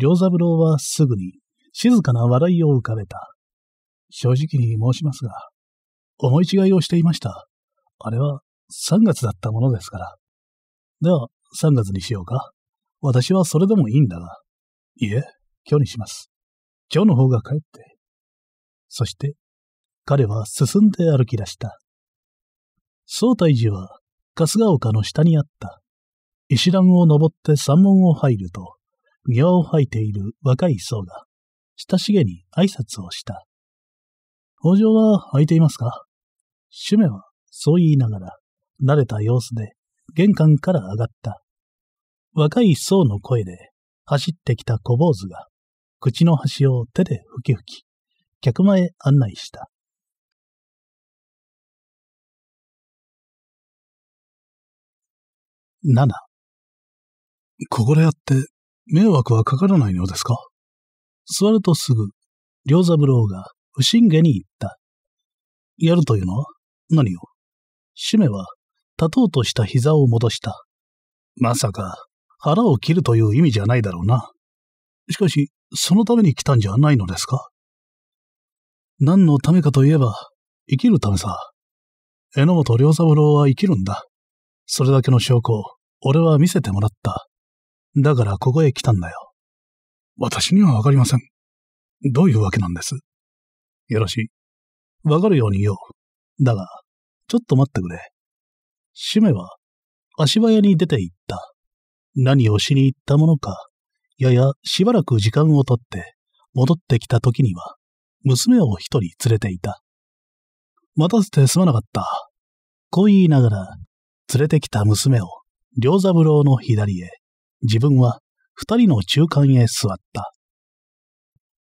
S1: 良三郎はすぐに静かな笑いを浮かべた。正直に申しますが、思い違いをしていました。あれは3月だったものですから。では、3月にしようか私はそれでもいいんだが。いえ、今日にします。今日の方が帰って。そして、彼は進んで歩き出した。総大寺は春日丘の下にあった。石段を登って山門を入ると、庭を吐いている若い僧が、親しげに挨拶をした。北条は空いていますか主名は、そう言いながら、慣れた様子で玄関から上がった。若い層の声で、走ってきた小坊主が、口の端を手でふきふき、客前案内した。七。ここでやって迷惑はかからないのですか座るとすぐ、良三郎が不審げに言った。やるというのは何を締めは立とうとした膝を戻した。まさか、腹を切るという意味じゃないだろうな。しかし、そのために来たんじゃないのですか何のためかといえば、生きるためさ。榎本良三郎は生きるんだ。それだけの証拠を、俺は見せてもらった。だからここへ来たんだよ。私にはわかりません。どういうわけなんですよろしい。わかるように言おう。だが、ちょっと待ってくれ。シめは足早に出て行った。何をしに行ったものか、ややしばらく時間をとって戻ってきた時には、娘を一人連れていた。待たせてすまなかった。こう言いながら、連れてきた娘を、良三郎の左へ、自分は二人の中間へ座った。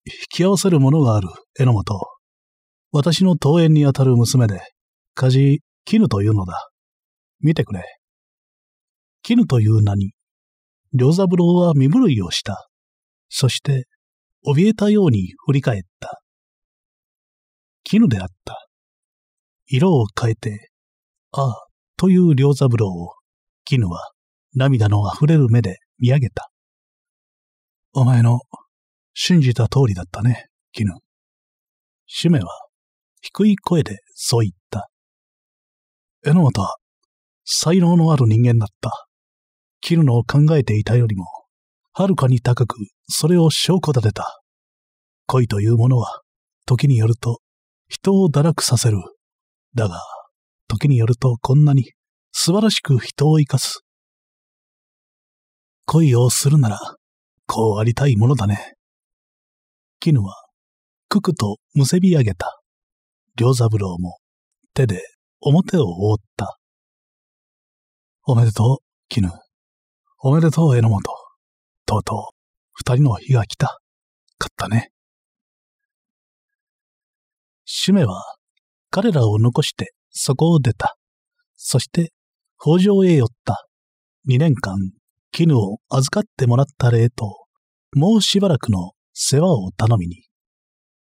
S1: 引き合わせるものがある、榎本。私の登園にあたる娘で、家事、絹というのだ。見てくれ。絹という名に、良三郎は身震いをした。そして、怯えたように振り返った。絹であった。色を変えて、ああ、という良三郎を、絹は涙の溢れる目で見上げた。お前の信じた通りだったね、絹。シメは低い声でそう言った。榎本は才能のある人間だった。切るのを考えていたよりも、はるかに高く、それを証拠立てた。恋というものは、時によると、人を堕落させる。だが、時によるとこんなに、素晴らしく人を生かす。恋をするなら、こうありたいものだね。絹は、くくとむせび上げた。良三郎も、手で表を覆った。おめでとう、絹。おめでとう、榎本。とうとう、二人の日が来た。かったね。シメは、彼らを残してそこを出た。そして、北条へ寄った。二年間、絹を預かってもらった礼と、もうしばらくの世話を頼みに。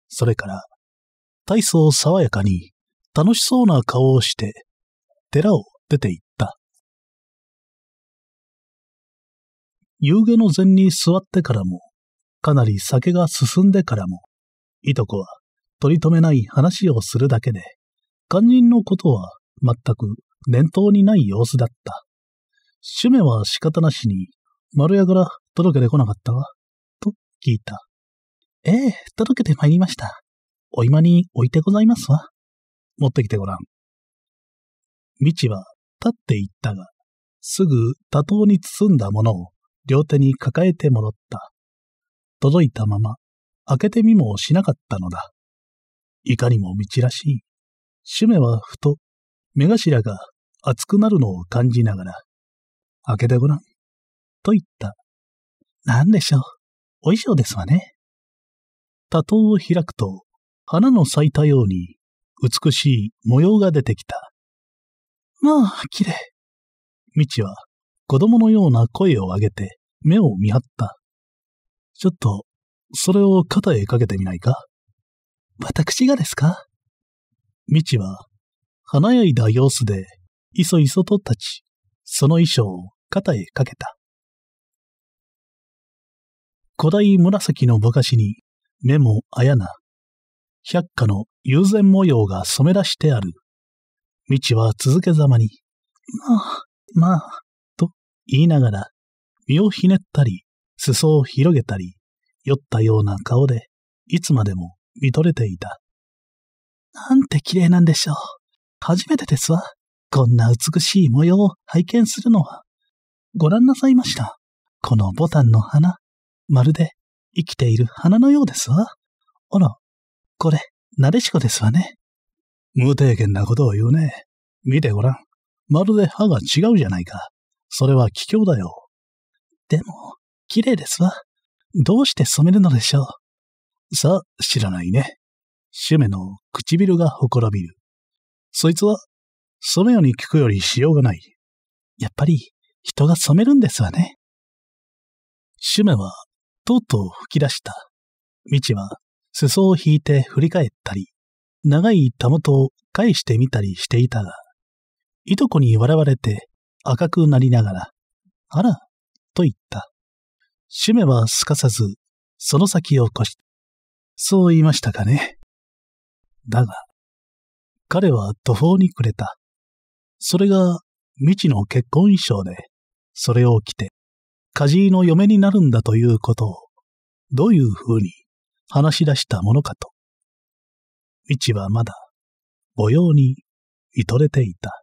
S1: それから、体操爽やかに楽しそうな顔をして、寺を出て行った。夕げの禅に座ってからも、かなり酒が進んでからも、いとこは取り留めない話をするだけで、肝心のことは全く念頭にない様子だった。趣味は仕方なしに、丸屋から届けてこなかったわ、と聞いた。ええ、届けて参りました。お今に置いてございますわ。持ってきてごらん。道は立って行ったが、すぐ多頭に包んだものを両手に抱えて戻った。届いたまま、開けてみもしなかったのだ。いかにも道らしい。シュメはふと、目頭が熱くなるのを感じながら、開けてごらん。と言った。なんでしょう。お衣装ですわね。多頭を開くと、花の咲いたように、美しい模様が出てきた。まあ、綺麗。みちは、子供のような声を上げて、目を見張った。ちょっと、それを肩へかけてみないか私がですか未知は、華やいだ様子で、いそいそと立ち、その衣装を肩へかけた。古代紫のぼかしに、目もあやな、百花の友禅模様が染め出してある。未知は続けざまに、まあ、まあ、と言いながら、身をひねったり、裾を広げたり、酔ったような顔で、いつまでも見とれていた。なんて綺麗なんでしょう。初めてですわ。こんな美しい模様を拝見するのは。ご覧なさいました。このボタンの花。まるで生きている花のようですわ。あら、これ、なでしこですわね。無定見なことを言うね。見てごらん。まるで歯が違うじゃないか。それは奇境だよ。でも、綺麗ですわ。どうして染めるのでしょう。さあ、知らないね。シュメの唇がほころびる。そいつは、染めように聞くよりしようがない。やっぱり、人が染めるんですわね。シュメは、とうとう吹き出した。未知は、裾を引いて振り返ったり、長いたもとを返してみたりしていたが、いとこに笑われて赤くなりながら、あら、と言った。シュメはすかさず、その先を越しそう言いましたかね。だが、彼は途方に暮れた。それが、未知の結婚衣装で、それを着て、梶井の嫁になるんだということを、どういうふうに話し出したものかと。未知はまだ、模用に、いとれていた。